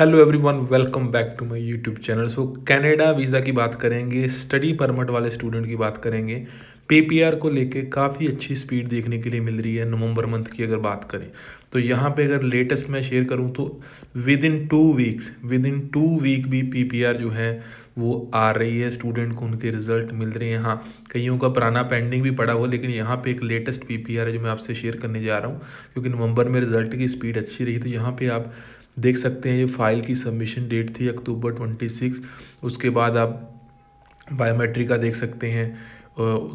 hello everyone welcome back to my YouTube channel so Canada visa की बात करेंगे study permit वाले student की बात करेंगे पीपीआर को लेके काफ़ी अच्छी स्पीड देखने के लिए मिल रही है नवंबर मंथ की अगर बात करें तो यहाँ पे अगर लेटेस्ट मैं शेयर करूँ तो within two weeks within two week भी पी जो है वो आ रही है स्टूडेंट को उनके रिजल्ट मिल रहे हैं हाँ कईयों का पुराना पेंडिंग भी पड़ा हुआ लेकिन यहाँ पे एक लेटेस्ट पीपीआर है जो मैं आपसे शेयर करने जा रहा हूँ क्योंकि नवंबर में रिजल्ट की स्पीड अच्छी रही तो यहाँ पर आप देख सकते हैं ये फ़ाइल की सबमिशन डेट थी अक्टूबर ट्वेंटी सिक्स उसके बाद आप बायोमेट्रिक का देख सकते हैं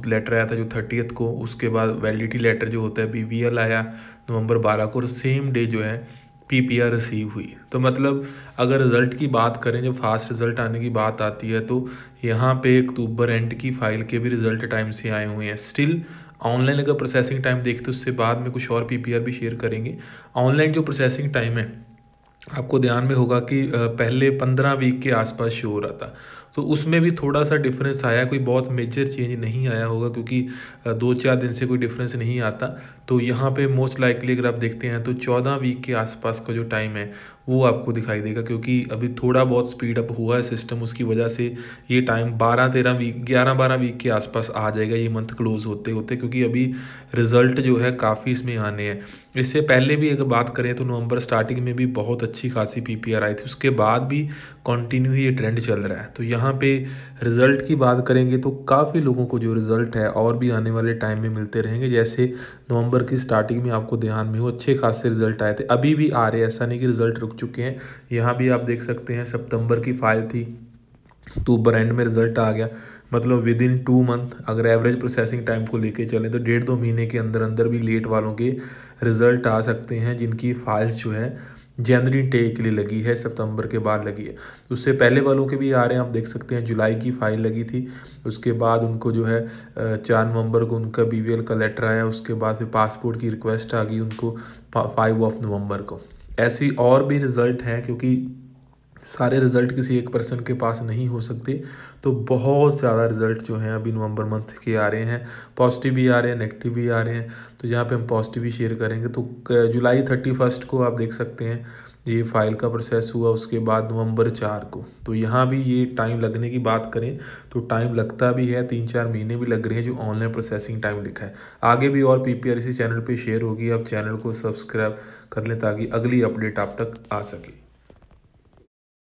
लेटर आया था जो थर्टीथ को उसके बाद वैलिडिटी लेटर जो होता है बी वी एल आया नवंबर बारह को और सेम डे जो है पी पी आर रिसीव हुई तो मतलब अगर रिज़ल्ट की बात करें जब फास्ट रिज़ल्ट आने की बात आती है तो यहाँ पे अक्टूबर एंड की फ़ाइल के भी रिज़ल्ट टाइम से आए हुए हैं स्टिल ऑनलाइन अगर प्रोसेसिंग टाइम देखते उससे बाद में कुछ और पी पी आर भी शेयर करेंगे ऑनलाइन जो प्रोसेसिंग टाइम है आपको ध्यान में होगा कि पहले पंद्रह वीक के आसपास शो हो रहा था तो उसमें भी थोड़ा सा डिफरेंस आया कोई बहुत मेजर चेंज नहीं आया होगा क्योंकि दो चार दिन से कोई डिफरेंस नहीं आता तो यहाँ पे मोस्ट लाइकली अगर आप देखते हैं तो चौदह वीक के आसपास का जो टाइम है वो आपको दिखाई देगा क्योंकि अभी थोड़ा बहुत स्पीड अप हुआ है सिस्टम उसकी वजह से ये टाइम बारह तेरह वीक ग्यारह बारह वीक के आसपास आ जाएगा ये मंथ क्लोज़ होते होते क्योंकि अभी रिज़ल्ट जो है काफ़ी इसमें आने हैं इससे पहले भी अगर बात करें तो नवंबर स्टार्टिंग में भी बहुत अच्छी खासी पी आई थी उसके बाद भी कंटिन्यू ये ट्रेंड चल रहा है तो यहाँ यहाँ पे रिज़ल्ट की बात करेंगे तो काफ़ी लोगों को जो रिज़ल्ट है और भी आने वाले टाइम में मिलते रहेंगे जैसे नवंबर की स्टार्टिंग में आपको ध्यान में हो अच्छे खासे रिज़ल्ट आए थे अभी भी आ रहे हैं ऐसा नहीं कि रिज़ल्ट रुक चुके हैं यहाँ भी आप देख सकते हैं सप्तम्बर की फाइल थी तो ब्रांड में रिज़ल्ट आ गया मतलब विद इन टू मंथ अगर एवरेज प्रोसेसिंग टाइम को लेके चलें तो डेढ़ दो महीने के अंदर अंदर भी लेट वालों के रिज़ल्ट आ सकते हैं जिनकी फाइल्स जो है जनवरी इनटेक के लिए लगी है सितंबर के बाद लगी है उससे पहले वालों के भी आ रहे हैं आप देख सकते हैं जुलाई की फ़ाइल लगी थी उसके बाद उनको जो है चार नवंबर को उनका बी का लेटर आया उसके बाद फिर पासपोर्ट की रिक्वेस्ट आ गई उनको फाइव ऑफ नवंबर को ऐसी और भी रिज़ल्ट हैं क्योंकि सारे रिज़ल्ट किसी एक पर्सन के पास नहीं हो सकते तो बहुत ज़्यादा रिज़ल्ट जो हैं अभी नवंबर मंथ के आ रहे हैं पॉजिटिव भी आ रहे हैं नेगेटिव भी आ रहे हैं तो यहाँ पे हम पॉजिटिव भी शेयर करेंगे तो जुलाई थर्टी फर्स्ट को आप देख सकते हैं ये फाइल का प्रोसेस हुआ उसके बाद नवंबर चार को तो यहाँ भी ये टाइम लगने की बात करें तो टाइम लगता भी है तीन चार महीने भी लग रहे हैं जो ऑनलाइन प्रोसेसिंग टाइम लिखा है आगे भी और पी इसी चैनल पर शेयर होगी आप चैनल को सब्सक्राइब कर लें ताकि अगली अपडेट आप तक आ सके